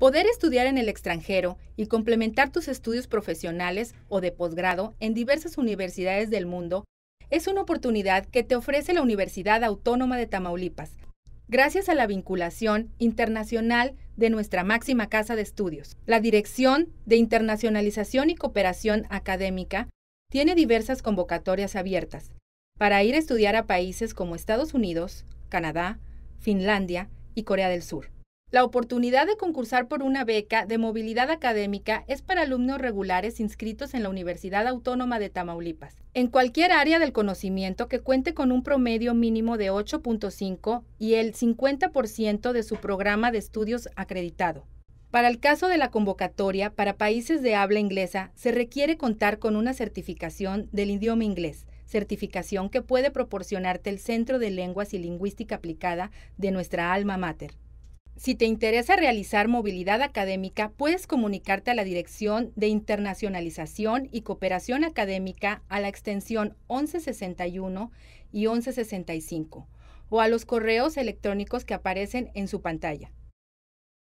Poder estudiar en el extranjero y complementar tus estudios profesionales o de posgrado en diversas universidades del mundo es una oportunidad que te ofrece la Universidad Autónoma de Tamaulipas, gracias a la vinculación internacional de nuestra máxima casa de estudios. La Dirección de Internacionalización y Cooperación Académica tiene diversas convocatorias abiertas para ir a estudiar a países como Estados Unidos, Canadá, Finlandia y Corea del Sur. La oportunidad de concursar por una beca de movilidad académica es para alumnos regulares inscritos en la Universidad Autónoma de Tamaulipas, en cualquier área del conocimiento que cuente con un promedio mínimo de 8.5 y el 50% de su programa de estudios acreditado. Para el caso de la convocatoria para países de habla inglesa, se requiere contar con una certificación del idioma inglés, certificación que puede proporcionarte el Centro de Lenguas y Lingüística Aplicada de nuestra alma mater. Si te interesa realizar movilidad académica, puedes comunicarte a la Dirección de Internacionalización y Cooperación Académica a la extensión 1161 y 1165 o a los correos electrónicos que aparecen en su pantalla.